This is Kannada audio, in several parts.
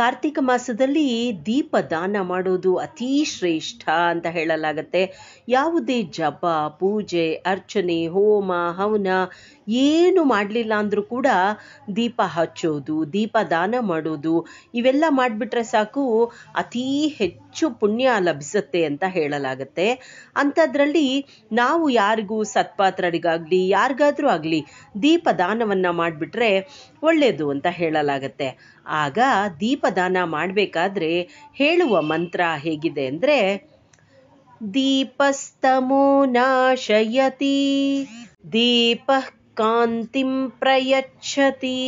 ಕಾರ್ತಿಕ ಮಾಸದಲ್ಲಿ ದೀಪ ದಾನ ಮಾಡೋದು ಅತೀ ಶ್ರೇಷ್ಠ ಅಂತ ಹೇಳಲಾಗತ್ತೆ ಯಾವುದೇ ಜಪ ಪೂಜೆ ಅರ್ಚನೆ ಹೋಮ ಹವನ ಏನು ಮಾಡಲಿಲ್ಲ ಅಂದರೂ ಕೂಡ ದೀಪ ಹಚ್ಚೋದು ದೀಪ ದಾನ ಮಾಡೋದು ಇವೆಲ್ಲ ಮಾಡಿಬಿಟ್ರೆ ಸಾಕು ಅತೀ ಹೆಚ್ಚು ಪುಣ್ಯ ಲಭಿಸುತ್ತೆ ಅಂತ ಹೇಳಲಾಗತ್ತೆ ಅಂಥದ್ರಲ್ಲಿ ನಾವು ಯಾರಿಗೂ ಸತ್ಪಾತ್ರರಿಗಾಗಲಿ ಯಾರಿಗಾದರೂ ಆಗಲಿ ದೀಪ ದಾನವನ್ನು ಮಾಡಿಬಿಟ್ರೆ ಒಳ್ಳೆಯದು ಅಂತ ಹೇಳಲಾಗತ್ತೆ ಆಗ ದೀಪ ದಾನ ಮಾಡಬೇಕಾದ್ರೆ ಹೇಳುವ ಮಂತ್ರ ಹೇಗಿದೆ ಅಂದರೆ ದೀಪಸ್ತಮೋ ನಾಶಯತಿ ದೀಪ ಕಾಂತಿಂ ಪ್ರಯಚ್ಛತಿ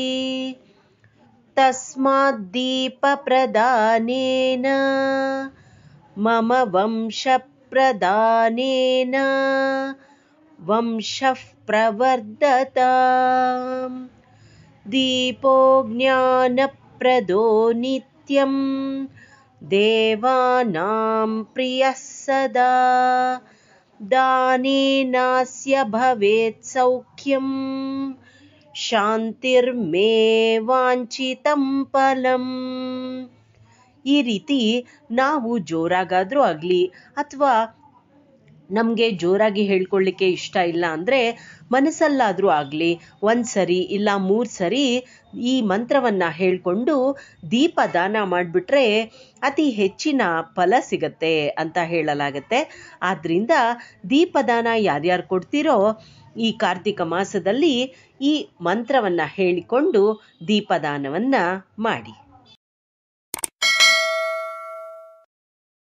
ತಸ್ಮಾತ್ ದೀಪ ಪ್ರದಾನೇನ ಮಮ ವಂಶ ಪ್ರದಾನೇನ ವಂಶ ಪ್ರವರ್ಧತ ದೀಪೋ ಜ್ಞಾನ प्रदो नित्यं देवानां प्रियः सदा दाने नास्य भवेत् सौख्यम् शान्तिर्मे वाञ्छितं फलम् इति रीति नाग जोरग्रो अथवा ನಮಗೆ ಜೋರಾಗಿ ಹೇಳ್ಕೊಳ್ಳಿಕ್ಕೆ ಇಷ್ಟ ಇಲ್ಲ ಅಂದರೆ ಮನಸ್ಸಲ್ಲಾದರೂ ಆಗಲಿ ಒಂದು ಸರಿ ಇಲ್ಲ ಮೂರು ಸರಿ ಈ ಮಂತ್ರವನ್ನು ಹೇಳಿಕೊಂಡು ದೀಪ ದಾನ ಮಾಡಿಬಿಟ್ರೆ ಅತಿ ಹೆಚ್ಚಿನ ಫಲ ಸಿಗತ್ತೆ ಅಂತ ಹೇಳಲಾಗತ್ತೆ ಆದ್ದರಿಂದ ದೀಪದಾನ ಯಾರ್ಯಾರು ಕೊಡ್ತೀರೋ ಈ ಕಾರ್ತಿಕ ಮಾಸದಲ್ಲಿ ಈ ಮಂತ್ರವನ್ನು ಹೇಳಿಕೊಂಡು ದೀಪದಾನವನ್ನು ಮಾಡಿ